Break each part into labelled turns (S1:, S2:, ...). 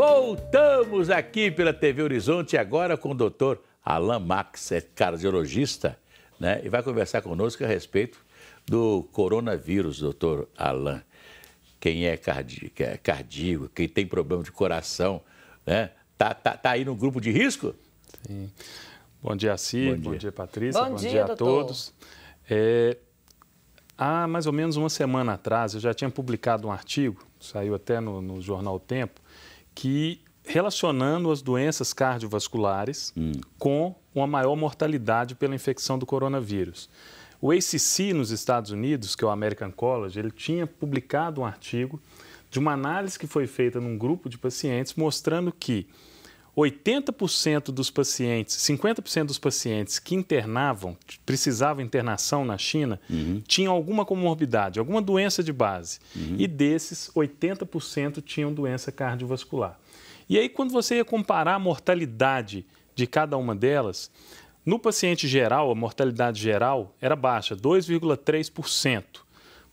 S1: Voltamos aqui pela TV Horizonte agora com o doutor Alain Max, é cardiologista, né? E vai conversar conosco a respeito do coronavírus, doutor Alain. Quem é, é cardíaco, quem tem problema de coração, né? Tá, tá,
S2: tá aí no grupo de risco? Sim. Bom dia, Cid. Bom dia, bom dia Patrícia. Bom, bom dia, dia, a todos. É, há mais ou menos uma semana atrás, eu já tinha publicado um artigo, saiu até no, no jornal o Tempo, que relacionando as doenças cardiovasculares hum. com uma maior mortalidade pela infecção do coronavírus. O ACC nos Estados Unidos, que é o American College, ele tinha publicado um artigo de uma análise que foi feita num grupo de pacientes mostrando que 80% dos pacientes, 50% dos pacientes que internavam, precisavam internação na China, uhum. tinham alguma comorbidade, alguma doença de base. Uhum. E desses, 80% tinham doença cardiovascular. E aí, quando você ia comparar a mortalidade de cada uma delas, no paciente geral, a mortalidade geral era baixa, 2,3%.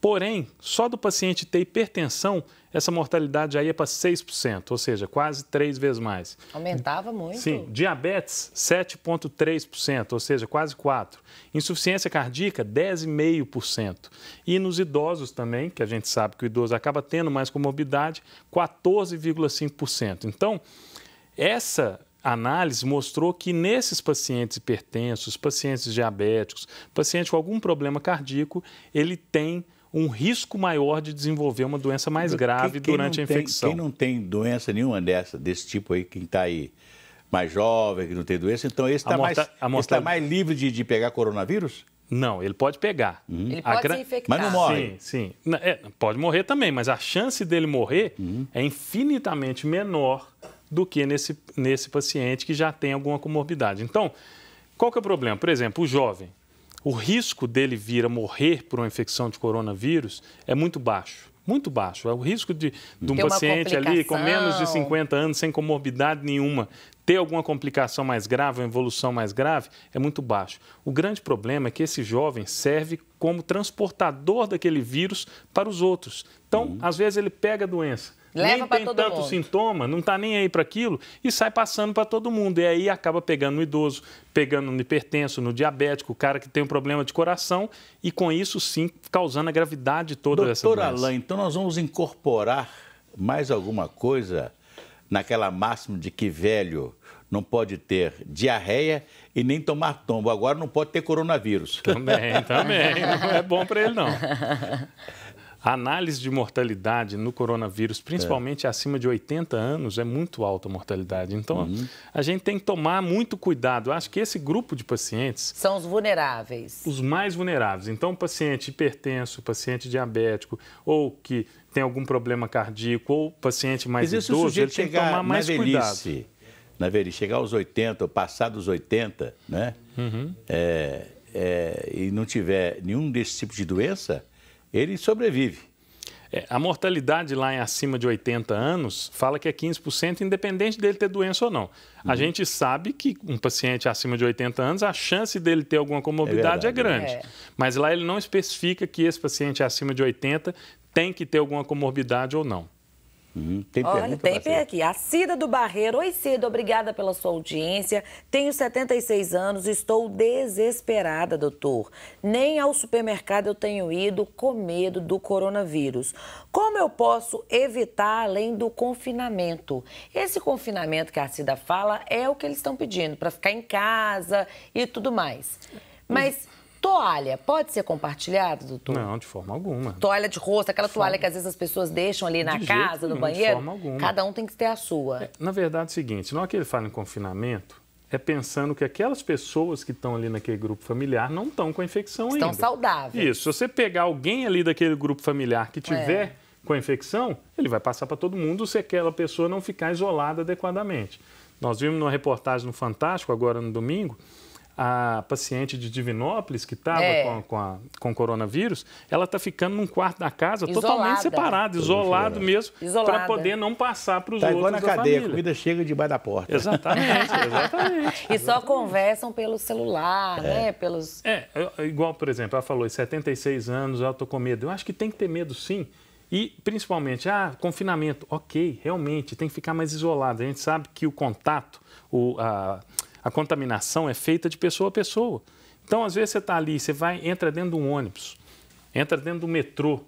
S2: Porém, só do paciente ter hipertensão essa mortalidade aí é para 6%, ou seja, quase três vezes mais.
S3: Aumentava muito. Sim.
S2: Diabetes, 7,3%, ou seja, quase 4%. Insuficiência cardíaca, 10,5%. E nos idosos também, que a gente sabe que o idoso acaba tendo mais comorbidade, 14,5%. Então, essa análise mostrou que nesses pacientes hipertensos, pacientes diabéticos, paciente com algum problema cardíaco, ele tem um risco maior de desenvolver uma doença mais grave quem, quem durante a tem, infecção. quem não
S1: tem doença nenhuma dessa, desse tipo aí, quem está aí mais jovem, que não tem doença, então esse está mais, tá mais livre de, de pegar coronavírus?
S2: Não, ele pode pegar. Uhum. Ele pode gra... se infectar. Mas não morre. Sim, sim. É, pode morrer também, mas a chance dele morrer uhum. é infinitamente menor do que nesse, nesse paciente que já tem alguma comorbidade. Então, qual que é o problema? Por exemplo, o jovem o risco dele vir a morrer por uma infecção de coronavírus é muito baixo. Muito baixo. É o risco de, de um paciente ali com menos de 50 anos, sem comorbidade nenhuma, ter alguma complicação mais grave, uma evolução mais grave, é muito baixo. O grande problema é que esse jovem serve como transportador daquele vírus para os outros. Então, uhum. às vezes, ele pega a doença Leva nem tem tanto mundo. sintoma, não está nem aí para aquilo e sai passando para todo mundo. E aí acaba pegando no idoso, pegando no hipertenso, no diabético, o cara que tem um problema de coração e com isso sim causando a gravidade toda Doutora dessa doença. Alain, então
S1: nós vamos incorporar mais alguma coisa naquela máxima de que velho não pode ter diarreia e nem tomar tombo. Agora não pode ter coronavírus.
S2: Também, também. Não é bom para ele, não. A análise de mortalidade no coronavírus, principalmente é. acima de 80 anos, é muito alta a mortalidade. Então, uhum. a gente tem que tomar muito cuidado. Eu acho que esse grupo de pacientes.
S3: São os vulneráveis.
S2: Os mais vulneráveis. Então, paciente hipertenso, paciente diabético, ou que tem algum problema cardíaco, ou paciente mais Mas idoso, ele tem que tomar mais velhice, cuidado.
S1: Na velhice, chegar aos 80, passar dos 80, né? Uhum. É, é,
S2: e não tiver nenhum desse tipo de doença ele sobrevive. É, a mortalidade lá em acima de 80 anos fala que é 15%, independente dele ter doença ou não. Uhum. A gente sabe que um paciente acima de 80 anos, a chance dele ter alguma comorbidade é, é grande. É. Mas lá ele não especifica que esse paciente acima de 80 tem que ter alguma comorbidade ou não. Uhum. tem é Olha,
S3: tem é aqui. A Cida do Barreiro. Oi, Cida, obrigada pela sua audiência. Tenho 76 anos, estou desesperada, doutor. Nem ao supermercado eu tenho ido com medo do coronavírus. Como eu posso evitar além do confinamento? Esse confinamento que a Cida fala é o que eles estão pedindo, para ficar em casa e tudo mais. Mas Toalha pode ser compartilhada, doutor? Não, de forma alguma. Toalha de rosto, aquela toalha que às vezes as pessoas deixam ali na de casa, no banheiro. De forma alguma. Cada
S2: um tem que ter a sua. É, na verdade, é o seguinte: não é que ele fala em confinamento, é pensando que aquelas pessoas que estão ali naquele grupo familiar não estão com a infecção estão ainda. Estão saudáveis. Isso. Se você pegar alguém ali daquele grupo familiar que tiver é. com a infecção, ele vai passar para todo mundo se aquela pessoa não ficar isolada adequadamente. Nós vimos numa reportagem no Fantástico, agora no domingo, a paciente de Divinópolis, que estava é. com, com, com coronavírus, ela está ficando num quarto da casa isolada. totalmente separado, isolado é. mesmo, para poder não passar para os tá outros. Igual na cadeia, a comida
S1: chega debaixo da porta.
S2: Exatamente,
S3: exatamente. e só conversam pelo celular, é. né? Pelos... É,
S2: igual, por exemplo, ela falou, 76 anos, eu estou com medo. Eu acho que tem que ter medo sim. E, principalmente, ah, confinamento. Ok, realmente, tem que ficar mais isolado. A gente sabe que o contato, o, a, a contaminação é feita de pessoa a pessoa. Então, às vezes, você está ali, você vai, entra dentro de um ônibus, entra dentro do metrô,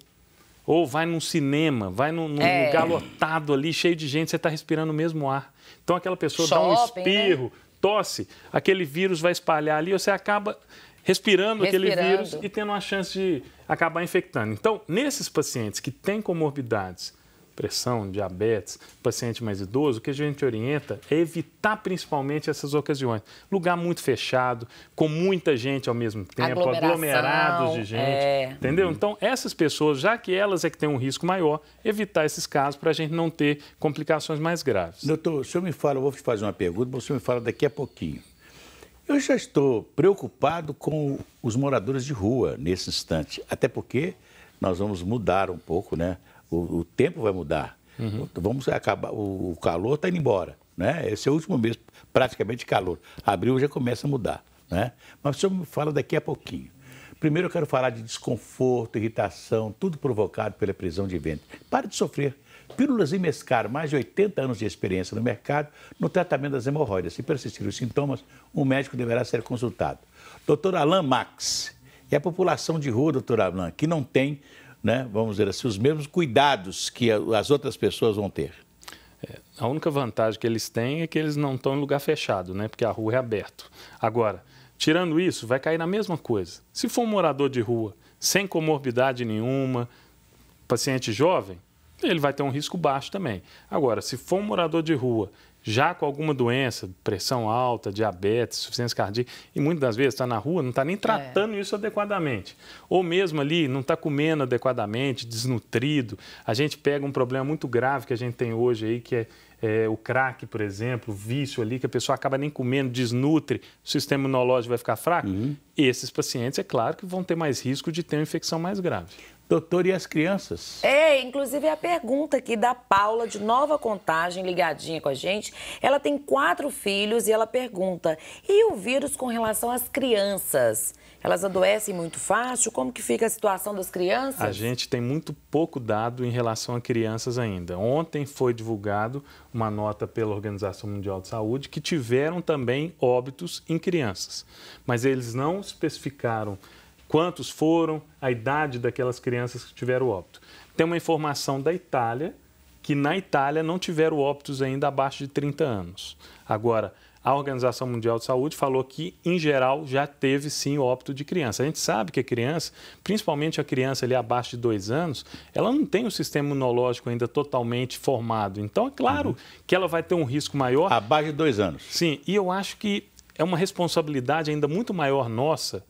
S2: ou vai num cinema, vai num, num é. lugar lotado ali, cheio de gente, você está respirando o mesmo ar. Então, aquela pessoa Shopping, dá um né? espirro, né? tosse, aquele vírus vai espalhar ali, você acaba respirando, respirando, aquele vírus e tendo uma chance de acabar infectando. Então, nesses pacientes que têm comorbidades pressão, diabetes, paciente mais idoso, o que a gente orienta é evitar principalmente essas ocasiões. Lugar muito fechado, com muita gente ao mesmo tempo, aglomerados de gente, é... entendeu? Então, essas pessoas, já que elas é que têm um risco maior, evitar esses casos para a gente não ter complicações mais graves. Doutor, o senhor me fala, eu vou te fazer uma
S1: pergunta, você me fala daqui a pouquinho. Eu já estou preocupado com os moradores de rua nesse instante, até porque nós vamos mudar um pouco né, o, o tempo vai mudar. Uhum. Então, vamos acabar, o, o calor está indo embora, né? Esse é o último mês, praticamente calor. Abril já começa a mudar, né? Mas o senhor me fala daqui a pouquinho. Primeiro eu quero falar de desconforto, irritação, tudo provocado pela prisão de ventre. Pare de sofrer. Pílulas Imescar, mais de 80 anos de experiência no mercado, no tratamento das hemorroidas. Se persistirem os sintomas, um médico deverá ser consultado. Doutor Alain Max, e a população de rua, doutor Alain, que não tem né, vamos dizer assim, os mesmos cuidados que as outras pessoas vão ter.
S2: É, a única vantagem que eles têm é que eles não estão em lugar fechado, né? Porque a rua é aberto. Agora, tirando isso, vai cair na mesma coisa. Se for um morador de rua, sem comorbidade nenhuma, paciente jovem, ele vai ter um risco baixo também. Agora, se for um morador de rua já com alguma doença, pressão alta, diabetes, insuficiência cardíaca, e muitas das vezes está na rua, não está nem é. tratando é. isso adequadamente. Ou mesmo ali, não está comendo adequadamente, desnutrido. A gente pega um problema muito grave que a gente tem hoje aí, que é é, o crack, por exemplo, o vício ali, que a pessoa acaba nem comendo, desnutre, o sistema imunológico vai ficar fraco, uhum. esses pacientes, é claro que vão ter mais risco de ter uma infecção mais grave. Doutor, e as crianças?
S3: É, inclusive a pergunta aqui da Paula, de Nova Contagem, ligadinha com a gente. Ela tem quatro filhos e ela pergunta, e o vírus com relação às crianças? Elas adoecem muito fácil? Como que fica a situação das crianças? A
S2: gente tem muito pouco dado em relação a crianças ainda. Ontem foi divulgado uma nota pela Organização Mundial de Saúde que tiveram também óbitos em crianças, mas eles não especificaram quantos foram, a idade daquelas crianças que tiveram óbito. Tem uma informação da Itália que na Itália não tiveram óbitos ainda abaixo de 30 anos. Agora, a Organização Mundial de Saúde falou que, em geral, já teve sim óbito de criança. A gente sabe que a criança, principalmente a criança ali abaixo de dois anos, ela não tem o sistema imunológico ainda totalmente formado. Então, é claro uhum. que ela vai ter um risco maior. Abaixo de dois anos. Sim, e eu acho que é uma responsabilidade ainda muito maior nossa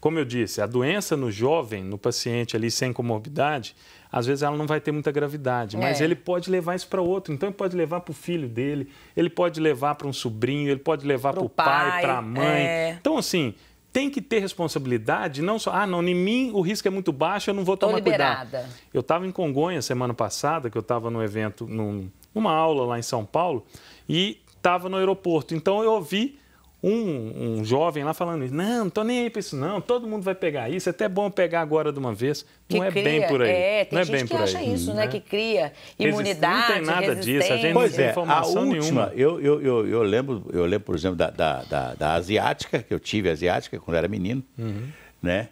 S2: como eu disse, a doença no jovem, no paciente ali sem comorbidade, às vezes ela não vai ter muita gravidade, é. mas é. ele pode levar isso para outro. Então, ele pode levar para o filho dele, ele pode levar para um sobrinho, ele pode levar para o pai, pai para a mãe. É. Então, assim, tem que ter responsabilidade, não só, ah, não, em mim o risco é muito baixo, eu não vou Tô tomar liberada. cuidado. Eu estava em Congonha semana passada, que eu estava num evento, numa aula lá em São Paulo, e estava no aeroporto. Então, eu ouvi um, um jovem lá falando isso. Não, não tô nem aí para isso, não. Todo mundo vai pegar isso. É até bom pegar agora de uma vez. Que não é cria, bem por aí. É, tem não é gente é bem que por acha aí. isso, né, né? Que
S3: cria imunidade, Não tem nada disso. A gente pois não tem é, informação a última, nenhuma.
S2: Eu, eu,
S1: eu, eu, lembro, eu lembro, por exemplo, da, da, da, da asiática, que eu tive asiática quando era menino, uhum. né?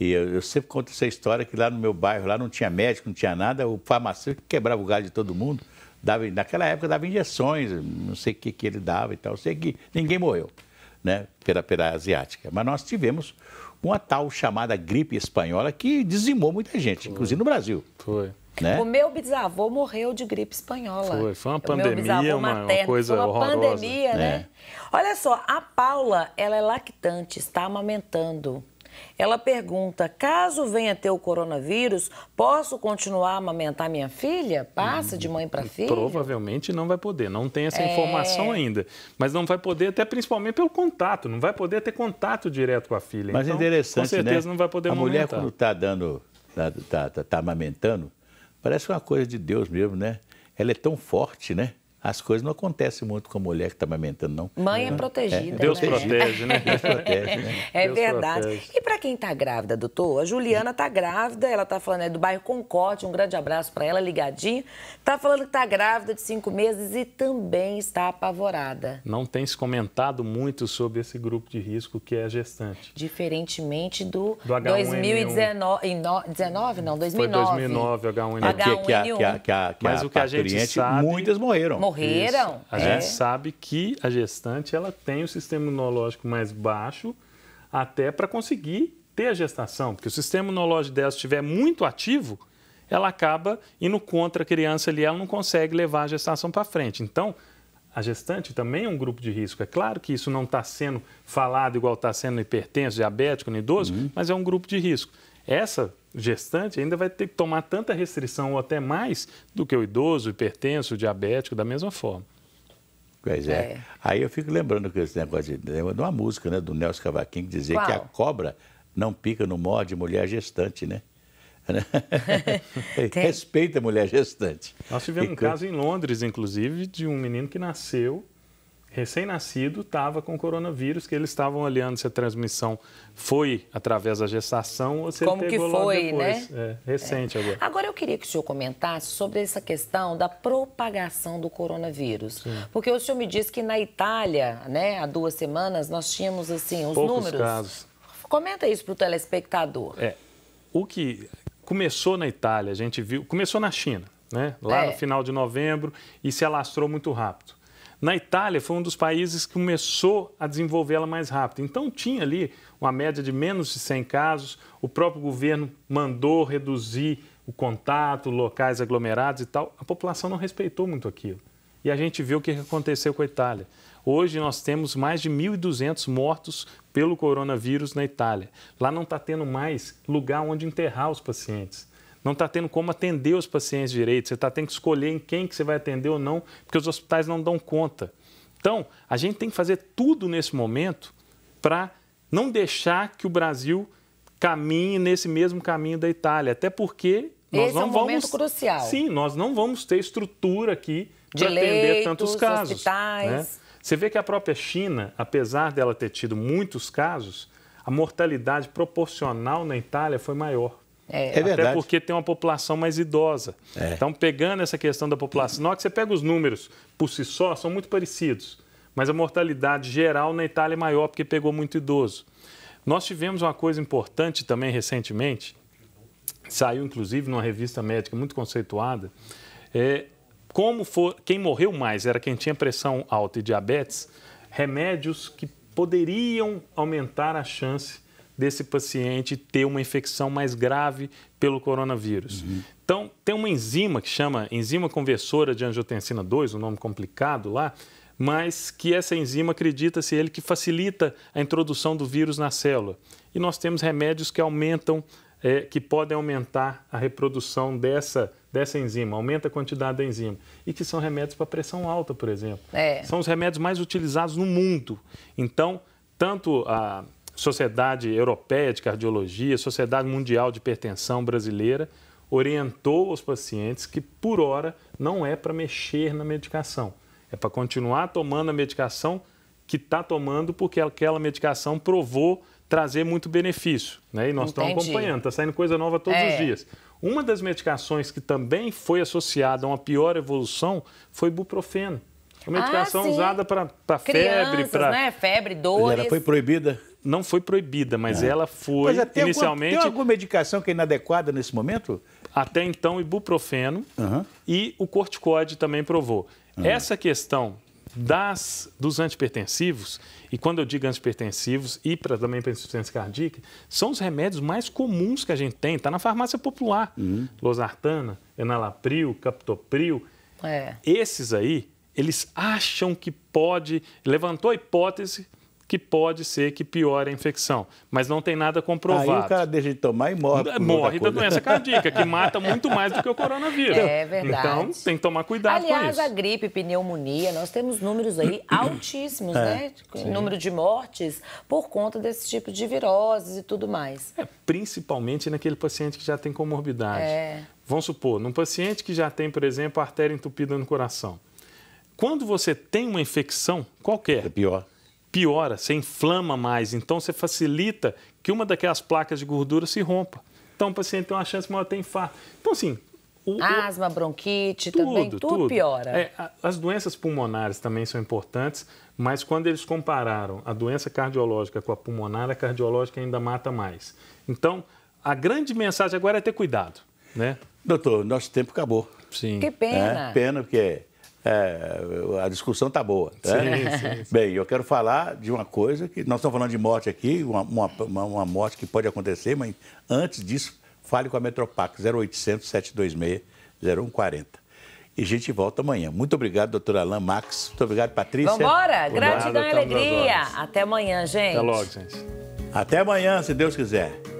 S1: E eu, eu, sempre conto essa história que lá no meu bairro, lá não tinha médico, não tinha nada, o farmacêutico quebrava o galho de todo mundo. Dava, naquela época dava injeções, não sei o que, que ele dava e tal. Eu sei que ninguém morreu né, pela, pela asiática. Mas nós tivemos uma tal chamada gripe espanhola que dizimou muita gente, Foi. inclusive no Brasil. Foi. Né? O
S3: meu bisavô morreu de gripe espanhola. Foi, foi uma pandemia, uma, uma, coisa foi uma horrorosa. pandemia, né? É. Olha só, a Paula, ela é lactante, está amamentando. Ela pergunta: caso venha ter o coronavírus, posso continuar a amamentar minha filha? Passa de mãe para filha?
S2: Provavelmente não vai poder, não tem essa é... informação ainda. Mas não vai poder, até principalmente pelo contato, não vai poder ter contato direto com a filha. Mas então, né? interessante. Com certeza né? não vai poder A mulher, quando
S1: está dando, está tá, tá, tá amamentando, parece uma coisa de Deus mesmo, né? Ela é tão forte, né? as coisas não acontecem muito com a mulher que está amamentando, não.
S3: Mãe é né? protegida. É. Deus né? protege, né? Deus protege, né? É Deus verdade. Protege. E para quem está grávida, doutor, a Juliana está grávida, ela está falando, é do bairro Concote, um grande abraço para ela, ligadinho. Está falando que está grávida de cinco meses e também está apavorada.
S2: Não tem se comentado muito sobre esse grupo de risco que é a gestante.
S3: Diferentemente do, do 2019, não, 2009. Foi 2009,
S2: H1N1. H1N1. Que, que, que, que, a, que a, que Mas a, o que a gente sabe... Muitas morreram. morreram Morreram. Isso. A é. gente sabe que a gestante ela tem o sistema imunológico mais baixo até para conseguir ter a gestação, porque o sistema imunológico dela estiver muito ativo, ela acaba indo contra a criança ali, ela não consegue levar a gestação para frente. Então, a gestante também é um grupo de risco. É claro que isso não está sendo falado igual está sendo no hipertenso, diabético, no idoso, uhum. mas é um grupo de risco. Essa gestante ainda vai ter que tomar tanta restrição ou até mais do que o idoso, hipertenso, diabético, da mesma forma.
S1: Pois é. é. Aí eu fico lembrando que esse negócio de, de uma música né, do Nelson Cavaquinho que dizia Qual? que a cobra não pica, não morde mulher é gestante, né? Respeita a mulher gestante. Nós tivemos e, um então caso
S2: em Londres, inclusive, de um menino que nasceu recém-nascido estava com coronavírus, que eles estavam olhando se a transmissão foi através da gestação ou se Como ele pegou que foi, né? depois. Né? É, recente é. agora.
S3: Agora eu queria que o senhor comentasse sobre essa questão da propagação do coronavírus. Sim. Porque o senhor me disse que na Itália, né, há duas semanas, nós tínhamos assim, os Poucos números. Casos. Comenta isso para o telespectador.
S2: É. O que começou na Itália, a gente viu, começou na China, né? Lá é. no final de novembro e se alastrou muito rápido. Na Itália, foi um dos países que começou a desenvolver ela mais rápido. Então, tinha ali uma média de menos de 100 casos. O próprio governo mandou reduzir o contato, locais aglomerados e tal. A população não respeitou muito aquilo. E a gente viu o que aconteceu com a Itália. Hoje nós temos mais de 1.200 mortos pelo coronavírus na Itália. Lá não está tendo mais lugar onde enterrar os pacientes não está tendo como atender os pacientes direito, você está tendo que escolher em quem que você vai atender ou não, porque os hospitais não dão conta. Então, a gente tem que fazer tudo nesse momento para não deixar que o Brasil caminhe nesse mesmo caminho da Itália, até porque nós Esse é não é um vamos momento crucial. Sim, nós não vamos ter estrutura aqui de, atender leitos, tantos casos. Hospitais. Né? Você vê que a própria China, apesar dela ter tido muitos casos, a mortalidade proporcional na Itália foi maior.
S3: É. é, Até porque
S2: tem uma população mais idosa. É. Então, pegando essa questão da população, na hora que você pega os números por si só, são muito parecidos. Mas a mortalidade geral na Itália é maior porque pegou muito idoso. Nós tivemos uma coisa importante também recentemente, saiu inclusive numa revista médica muito conceituada, é, como for, quem morreu mais era quem tinha pressão alta e diabetes, remédios que poderiam aumentar a chance desse paciente ter uma infecção mais grave pelo coronavírus. Uhum. Então, tem uma enzima que chama enzima conversora de angiotensina 2, um nome complicado lá, mas que essa enzima acredita-se ele que facilita a introdução do vírus na célula. E nós temos remédios que aumentam, é, que podem aumentar a reprodução dessa dessa enzima, aumenta a quantidade da enzima. E que são remédios para pressão alta, por exemplo. É. São os remédios mais utilizados no mundo. Então, tanto a, Sociedade Europeia de Cardiologia, Sociedade Mundial de Hipertensão Brasileira, orientou os pacientes que, por hora, não é para mexer na medicação. É para continuar tomando a medicação que está tomando, porque aquela medicação provou trazer muito benefício. Né? E nós estamos acompanhando, está saindo coisa nova todos é. os dias. Uma das medicações que também foi associada a uma pior evolução foi buprofeno. Uma ah, medicação ah, usada para febre, para. Né?
S3: Febre, dores. ela foi
S2: proibida não foi proibida, mas é. ela é, foi mas tem inicialmente. Alguma, tem alguma medicação que é inadequada nesse momento? Até então, ibuprofeno uhum. e o corticóide também provou. Uhum. Essa questão das, dos antipertensivos, e quando eu digo antipertensivos e para também para insuficiência cardíaca, são os remédios mais comuns que a gente tem. Está na farmácia popular. Uhum. Losartana, Enalapril, Captopril. É. Esses aí, eles acham que pode, levantou a hipótese, que pode ser que piore a infecção, mas não tem nada comprovado. Aí o cara
S1: deixa de tomar e
S2: morre. É, morre da doença cardíaca, que é mata muito mais do que o coronavírus. É verdade. Então, tem que tomar cuidado Aliás, com isso. Aliás,
S3: a gripe, pneumonia, nós temos números aí altíssimos, é, né? Sim. Número de mortes por conta desse tipo de viroses e tudo mais. É,
S2: principalmente naquele paciente que já tem comorbidade. É. Vamos supor, num paciente que já tem, por exemplo, artéria entupida no coração. Quando você tem uma infecção qualquer... É pior piora, você inflama mais, então você facilita que uma daquelas placas de gordura se rompa. Então o paciente tem uma chance maior de ter infarto. Então, assim.
S3: O, Asma, bronquite, tudo, também, tudo, tudo. piora. É,
S2: as doenças pulmonares também são importantes, mas quando eles compararam a doença cardiológica com a pulmonar, a cardiológica ainda mata mais. Então, a grande mensagem agora é ter cuidado, né? Doutor, nosso tempo acabou.
S1: Sim. Que pena. É, pena, porque é, a discussão está boa. Né? Sim, sim, sim. Bem, eu quero falar de uma coisa que nós estamos falando de morte aqui, uma, uma, uma morte que pode acontecer, mas antes disso, fale com a Metropac 0800 726 0140. E a gente volta amanhã. Muito obrigado, doutora Alain Max. Muito obrigado, Patrícia. Vambora! Gratidão e alegria.
S3: Até amanhã, gente. Até logo, gente.
S1: Até amanhã, se Deus quiser.